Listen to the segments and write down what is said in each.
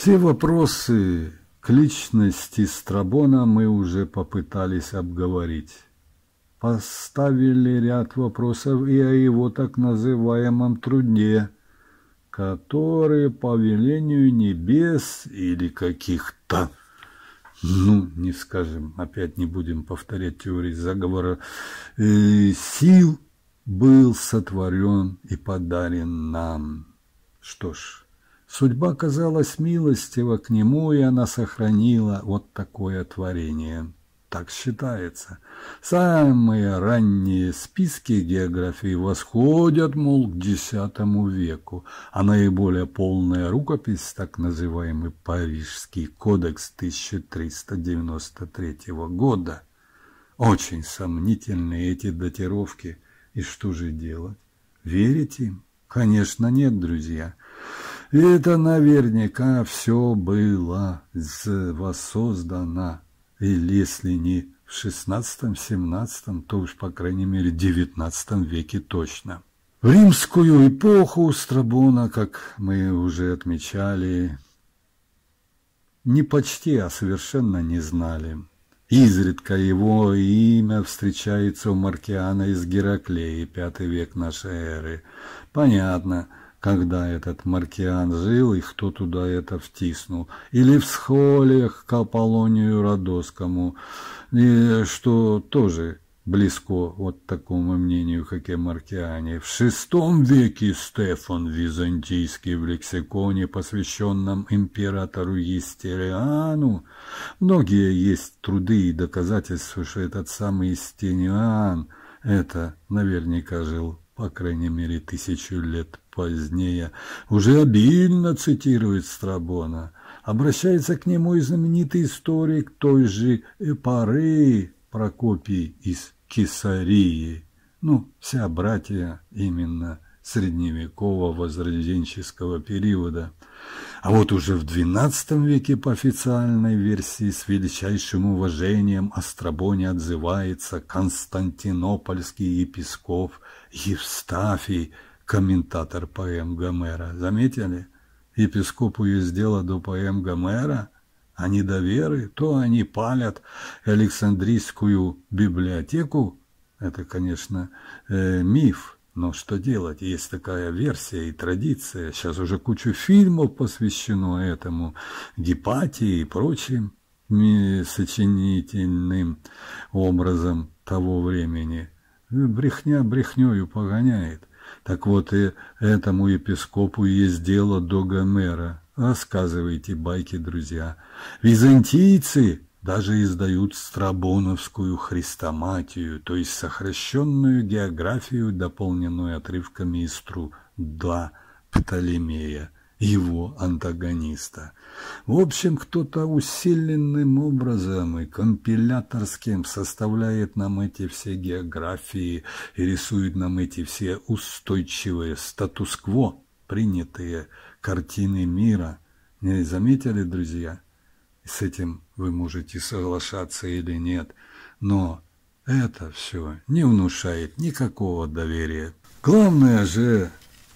Все вопросы к личности Страбона мы уже попытались обговорить. Поставили ряд вопросов и о его так называемом труде, который по велению небес или каких-то ну, не скажем, опять не будем повторять теории заговора, э, сил был сотворен и подарен нам. Что ж, Судьба казалась милостива к нему, и она сохранила вот такое творение. Так считается. Самые ранние списки географии восходят, мол, к X веку, а наиболее полная рукопись, так называемый Парижский кодекс 1393 года. Очень сомнительны эти датировки. И что же делать? Верить им? Конечно, нет, друзья. Это наверняка все было воссоздано, и если не в XVI-XVII, то уж, по крайней мере, XIX веке точно. В римскую эпоху Страбона, как мы уже отмечали, не почти, а совершенно не знали. Изредка его имя встречается у Маркиана из Гераклеи, пятый век нашей эры. Понятно, когда этот Маркиан жил и кто туда это втиснул. Или в схолиях к Аполлонию Родоскому, и, что тоже близко вот такому мнению, как и Маркиане. В шестом веке Стефан Византийский в лексиконе, посвященном императору Естериану, многие есть труды и доказательства, что этот самый Естериан, это наверняка жил по крайней мере тысячу лет позднее, уже обильно цитирует Страбона. Обращается к нему и знаменитый историк той же Эпары Прокопий из Кесарии. Ну, вся братья именно средневекового возрожденческого периода. А вот уже в XII веке по официальной версии с величайшим уважением о Страбоне отзывается константинопольский епископ Евстафий – комментатор поэм Гомера. Заметили? Епископу есть дело до поэм Гомера, а не до веры, то они палят Александрийскую библиотеку. Это, конечно, э, миф, но что делать? Есть такая версия и традиция. Сейчас уже кучу фильмов посвящено этому, Гепатии и прочим сочинительным образом того времени. Брехня брехнею погоняет. Так вот и этому епископу есть дело до Гомера. Рассказывайте байки, друзья. Византийцы даже издают Страбоновскую Христоматию, то есть сокращенную географию, дополненную отрывками из труда Птолемея его антагониста. В общем, кто-то усиленным образом и компиляторским составляет нам эти все географии и рисует нам эти все устойчивые статус-кво, принятые картины мира. Не заметили, друзья? С этим вы можете соглашаться или нет, но это все не внушает никакого доверия. Главное же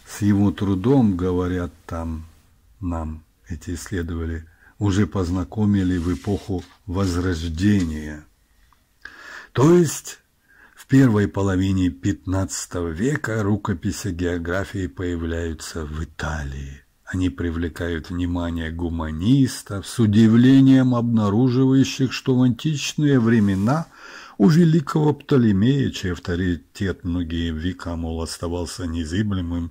с его трудом, говорят там нам, эти исследователи, уже познакомили в эпоху Возрождения. То есть в первой половине XV века рукописи географии появляются в Италии. Они привлекают внимание гуманистов, с удивлением обнаруживающих, что в античные времена – у великого Птолемея, чей авторитет многие века, мол, оставался незыблемым,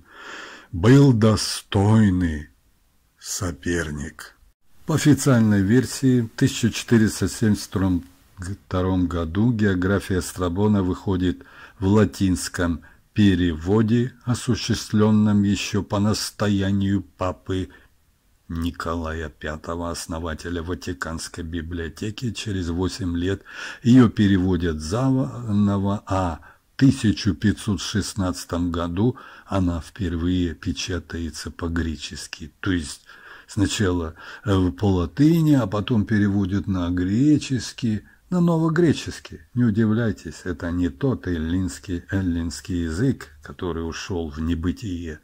был достойный соперник. По официальной версии, в 1472 году география Страбона выходит в латинском переводе, осуществленном еще по настоянию папы Николая V, основателя Ватиканской библиотеки, через 8 лет ее переводят заново, а в 1516 году она впервые печатается по-гречески, то есть сначала э, по латыни, а потом переводят на греческий, на новогреческий. Не удивляйтесь, это не тот эллинский, эллинский язык, который ушел в небытие.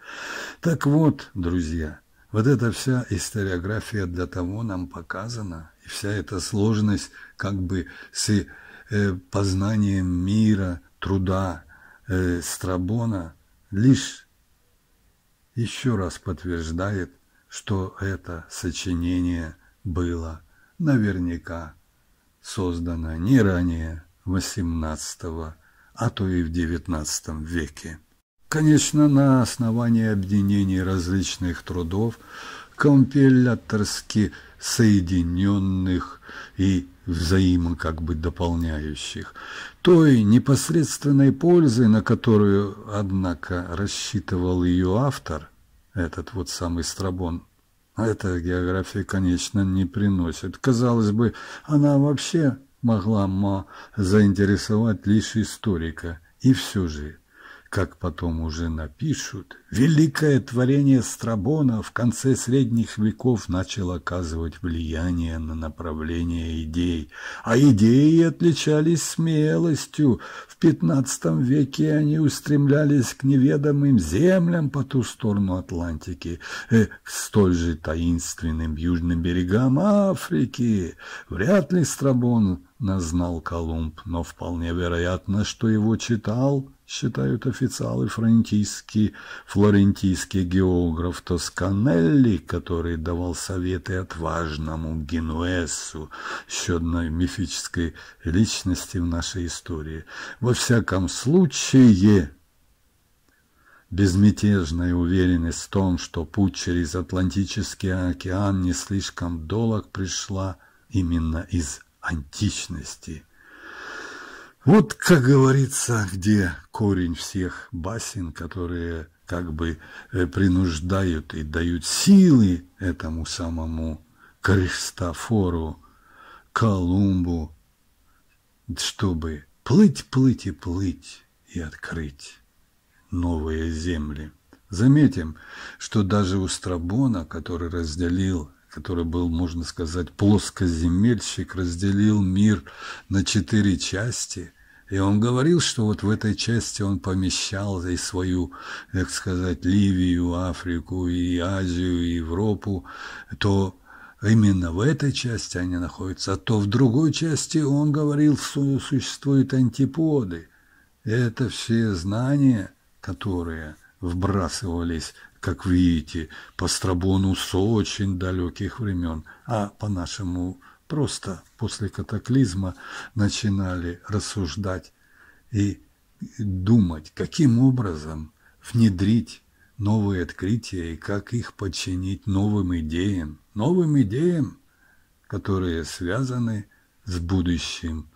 Так вот, друзья, вот эта вся историография для того нам показана, и вся эта сложность как бы с э, познанием мира, труда э, Страбона лишь еще раз подтверждает, что это сочинение было наверняка создано не ранее XVIII, а то и в XIX веке. Конечно, на основании объединений различных трудов, компиляторски соединенных и взаимо как бы дополняющих. Той непосредственной пользы, на которую, однако, рассчитывал ее автор, этот вот самый Страбон, эта география, конечно, не приносит. Казалось бы, она вообще могла заинтересовать лишь историка. И все же как потом уже напишут, великое творение Страбона в конце средних веков начало оказывать влияние на направление идей, а идеи отличались смелостью. В XV веке они устремлялись к неведомым землям по ту сторону Атлантики, э, к столь же таинственным южным берегам Африки. Вряд ли Страбон назнал Колумб, но вполне вероятно, что его читал – считают официалы франтийский, флорентийский географ Тосканелли, который давал советы отважному Генуэсу, еще одной мифической личности в нашей истории. Во всяком случае, безмятежная уверенность в том, что путь через Атлантический океан не слишком долг, пришла именно из античности. Вот, как говорится, где корень всех басен, которые как бы э, принуждают и дают силы этому самому Кристофору, Колумбу, чтобы плыть, плыть и плыть и открыть новые земли. Заметим, что даже у Страбона, который разделил, который был, можно сказать, плоскоземельщик, разделил мир на четыре части – и он говорил, что вот в этой части он помещал и свою, так сказать, Ливию, Африку, и Азию, и Европу, то именно в этой части они находятся, а то в другой части он говорил, что существуют антиподы. Это все знания, которые вбрасывались, как видите, по Страбону с очень далеких времен, а по нашему просто после катаклизма начинали рассуждать и думать, каким образом внедрить новые открытия и как их подчинить новым идеям, новым идеям, которые связаны с будущим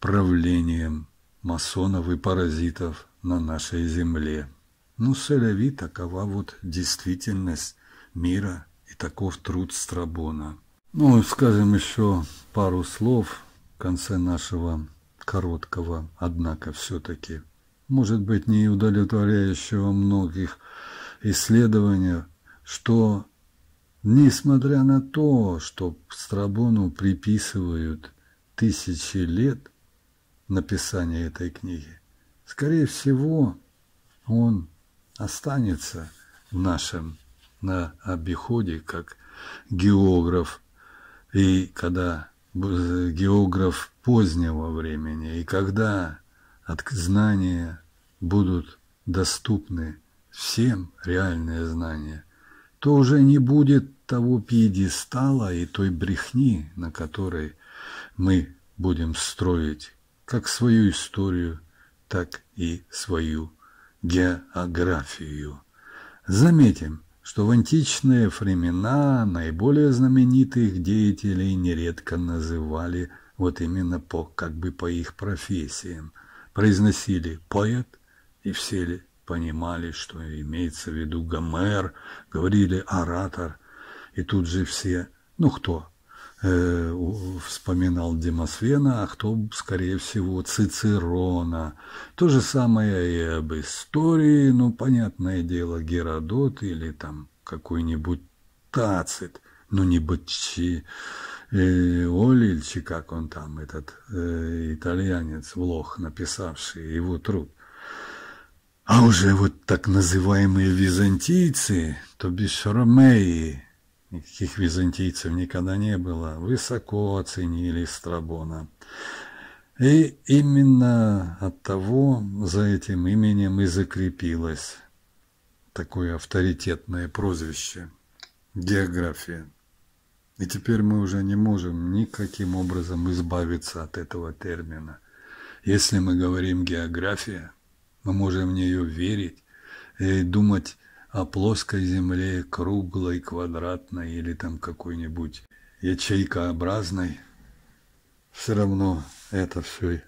правлением масонов и паразитов на нашей земле. Ну, соляви, такова вот действительность мира и таков труд Страбона. Ну, скажем еще пару слов в конце нашего короткого, однако все-таки, может быть, не удовлетворяющего многих исследований, что, несмотря на то, что Страбону приписывают тысячи лет написания этой книги, скорее всего, он останется в нашем на обиходе как географ и когда э, географ позднего времени, и когда от знания будут доступны всем реальные знания, то уже не будет того пьедестала и той брехни, на которой мы будем строить как свою историю, так и свою географию. Заметим, что в античные времена наиболее знаменитых деятелей нередко называли вот именно по, как бы по их профессиям. Произносили «поэт», и все ли понимали, что имеется в виду Гомер, говорили «оратор», и тут же все, ну кто, Э, вспоминал Демосфена, а кто, скорее всего, Цицерона. То же самое и об истории, ну, понятное дело, Геродот или там какой-нибудь Тацит, ну, не Батчи, э, Олильчи, как он там, этот э, итальянец, Влох, написавший его труд. А уже вот так называемые византийцы, то бишь ромеи, Никаких византийцев никогда не было. Высоко оценили Страбона. И именно от того за этим именем и закрепилось такое авторитетное прозвище – география. И теперь мы уже не можем никаким образом избавиться от этого термина. Если мы говорим «география», мы можем в нее верить и думать о плоской земле, круглой, квадратной или там какой-нибудь ячейкообразной. Все равно это все,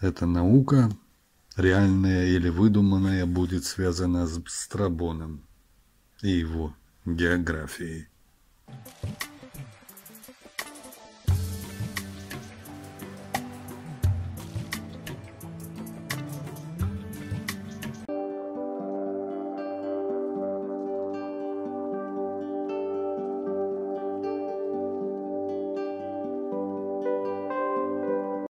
это наука, реальная или выдуманная, будет связана с Страбоном и его географией.